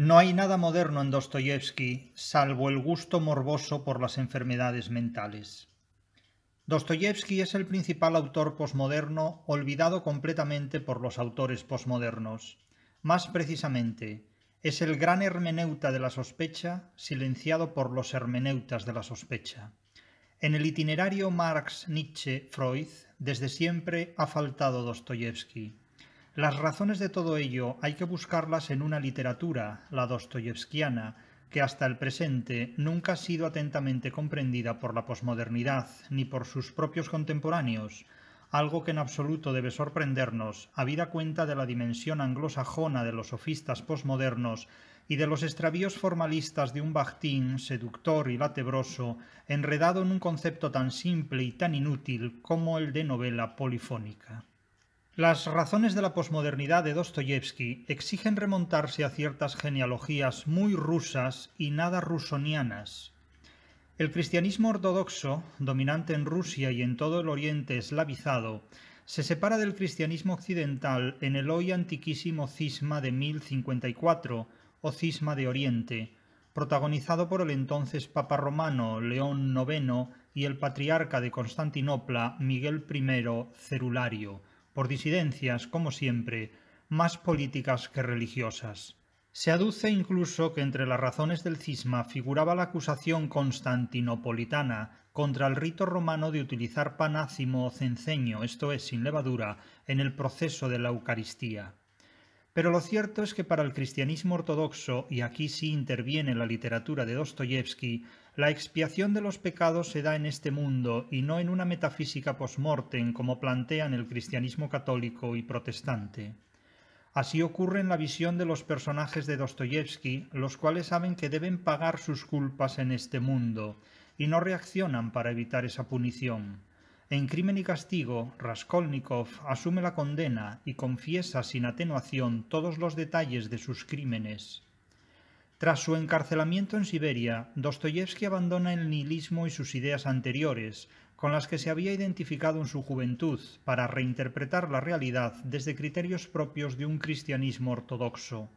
No hay nada moderno en Dostoyevsky salvo el gusto morboso por las enfermedades mentales. Dostoyevsky es el principal autor posmoderno olvidado completamente por los autores posmodernos. Más precisamente, es el gran hermeneuta de la sospecha silenciado por los hermeneutas de la sospecha. En el itinerario Marx, Nietzsche, Freud, desde siempre ha faltado Dostoyevsky. Las razones de todo ello hay que buscarlas en una literatura, la dostoyevskiana, que hasta el presente nunca ha sido atentamente comprendida por la posmodernidad ni por sus propios contemporáneos, algo que en absoluto debe sorprendernos, habida cuenta de la dimensión anglosajona de los sofistas posmodernos y de los extravíos formalistas de un bachtín seductor y latebroso, enredado en un concepto tan simple y tan inútil como el de novela polifónica. Las razones de la posmodernidad de Dostoyevsky exigen remontarse a ciertas genealogías muy rusas y nada rusonianas. El cristianismo ortodoxo, dominante en Rusia y en todo el Oriente eslavizado, se separa del cristianismo occidental en el hoy antiquísimo cisma de 1054 o cisma de Oriente, protagonizado por el entonces Papa romano León IX y el patriarca de Constantinopla Miguel I Cerulario por disidencias, como siempre, más políticas que religiosas. Se aduce incluso que entre las razones del cisma figuraba la acusación constantinopolitana contra el rito romano de utilizar panácimo o cenceño, esto es, sin levadura, en el proceso de la Eucaristía. Pero lo cierto es que para el cristianismo ortodoxo, y aquí sí interviene la literatura de Dostoyevsky, la expiación de los pecados se da en este mundo y no en una metafísica post-mortem como plantean el cristianismo católico y protestante. Así ocurre en la visión de los personajes de Dostoyevsky, los cuales saben que deben pagar sus culpas en este mundo, y no reaccionan para evitar esa punición. En Crimen y Castigo, Raskolnikov asume la condena y confiesa sin atenuación todos los detalles de sus crímenes. Tras su encarcelamiento en Siberia, Dostoyevsky abandona el nihilismo y sus ideas anteriores, con las que se había identificado en su juventud, para reinterpretar la realidad desde criterios propios de un cristianismo ortodoxo.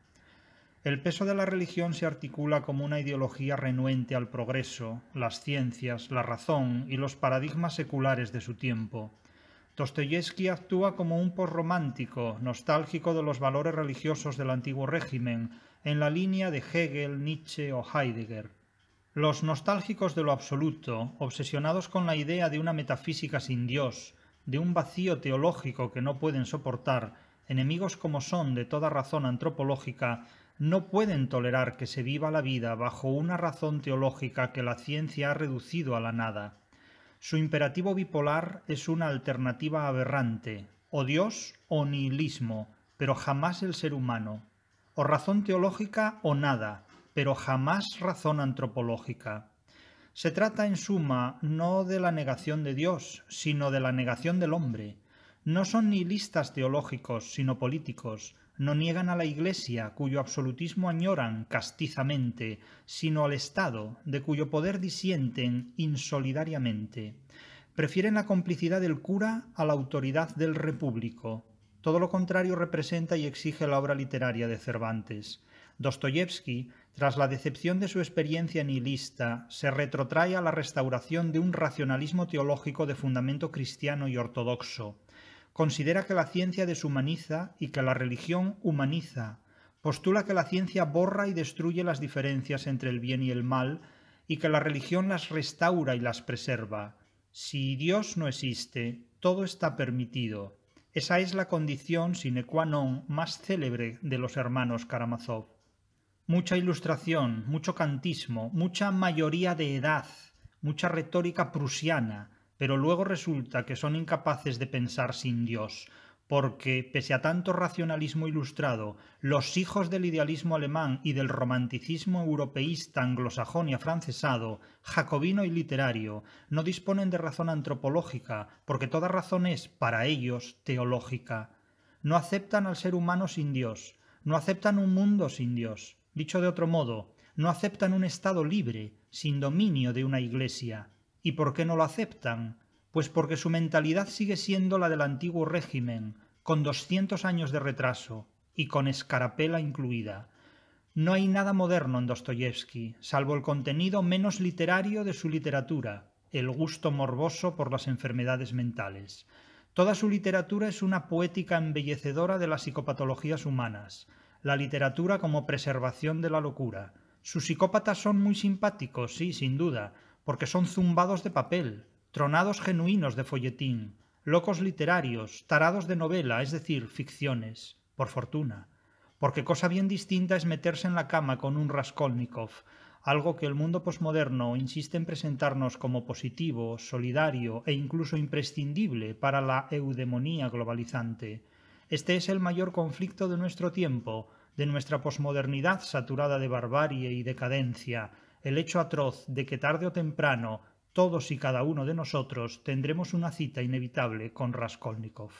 El peso de la religión se articula como una ideología renuente al progreso, las ciencias, la razón y los paradigmas seculares de su tiempo. Dostoyevsky actúa como un posromántico, nostálgico de los valores religiosos del antiguo régimen, en la línea de Hegel, Nietzsche o Heidegger. Los nostálgicos de lo absoluto, obsesionados con la idea de una metafísica sin Dios, de un vacío teológico que no pueden soportar, enemigos como son de toda razón antropológica, no pueden tolerar que se viva la vida bajo una razón teológica que la ciencia ha reducido a la nada. Su imperativo bipolar es una alternativa aberrante, o Dios o nihilismo, pero jamás el ser humano, o razón teológica o nada, pero jamás razón antropológica. Se trata, en suma, no de la negación de Dios, sino de la negación del hombre. No son nihilistas teológicos, sino políticos, no niegan a la Iglesia, cuyo absolutismo añoran castizamente, sino al Estado, de cuyo poder disienten insolidariamente. Prefieren la complicidad del cura a la autoridad del repúblico. Todo lo contrario representa y exige la obra literaria de Cervantes. Dostoyevsky, tras la decepción de su experiencia nihilista, se retrotrae a la restauración de un racionalismo teológico de fundamento cristiano y ortodoxo Considera que la ciencia deshumaniza y que la religión humaniza. Postula que la ciencia borra y destruye las diferencias entre el bien y el mal y que la religión las restaura y las preserva. Si Dios no existe, todo está permitido. Esa es la condición sine qua non más célebre de los hermanos Karamazov. Mucha ilustración, mucho cantismo, mucha mayoría de edad, mucha retórica prusiana, pero luego resulta que son incapaces de pensar sin Dios, porque, pese a tanto racionalismo ilustrado, los hijos del idealismo alemán y del romanticismo europeísta anglosajón y afrancesado, jacobino y literario, no disponen de razón antropológica, porque toda razón es, para ellos, teológica. No aceptan al ser humano sin Dios, no aceptan un mundo sin Dios. Dicho de otro modo, no aceptan un Estado libre, sin dominio de una Iglesia, ¿Y por qué no lo aceptan? Pues porque su mentalidad sigue siendo la del antiguo régimen, con 200 años de retraso y con escarapela incluida. No hay nada moderno en Dostoyevsky, salvo el contenido menos literario de su literatura, el gusto morboso por las enfermedades mentales. Toda su literatura es una poética embellecedora de las psicopatologías humanas, la literatura como preservación de la locura. Sus psicópatas son muy simpáticos, sí, sin duda, porque son zumbados de papel, tronados genuinos de folletín, locos literarios, tarados de novela, es decir, ficciones, por fortuna, porque cosa bien distinta es meterse en la cama con un Raskolnikov, algo que el mundo posmoderno insiste en presentarnos como positivo, solidario e incluso imprescindible para la eudemonía globalizante. Este es el mayor conflicto de nuestro tiempo, de nuestra posmodernidad saturada de barbarie y decadencia, el hecho atroz de que tarde o temprano todos y cada uno de nosotros tendremos una cita inevitable con Raskolnikov.